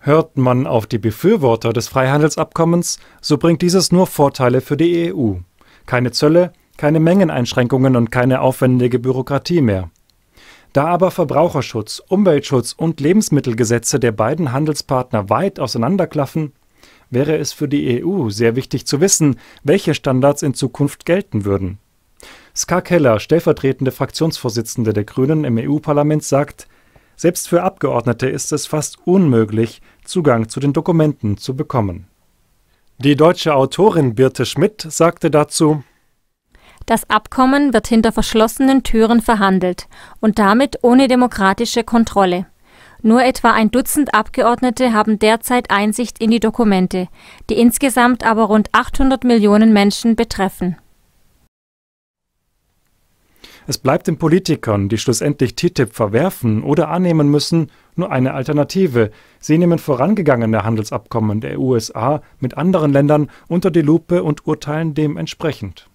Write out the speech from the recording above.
Hört man auf die Befürworter des Freihandelsabkommens, so bringt dieses nur Vorteile für die EU. Keine Zölle, keine Mengeneinschränkungen und keine aufwendige Bürokratie mehr. Da aber Verbraucherschutz, Umweltschutz und Lebensmittelgesetze der beiden Handelspartner weit auseinanderklaffen, wäre es für die EU sehr wichtig zu wissen, welche Standards in Zukunft gelten würden. Ska Keller, stellvertretende Fraktionsvorsitzende der Grünen im EU-Parlament, sagt, selbst für Abgeordnete ist es fast unmöglich, Zugang zu den Dokumenten zu bekommen. Die deutsche Autorin Birte Schmidt sagte dazu, das Abkommen wird hinter verschlossenen Türen verhandelt und damit ohne demokratische Kontrolle. Nur etwa ein Dutzend Abgeordnete haben derzeit Einsicht in die Dokumente, die insgesamt aber rund 800 Millionen Menschen betreffen. Es bleibt den Politikern, die schlussendlich TTIP verwerfen oder annehmen müssen, nur eine Alternative. Sie nehmen vorangegangene Handelsabkommen der USA mit anderen Ländern unter die Lupe und urteilen dementsprechend.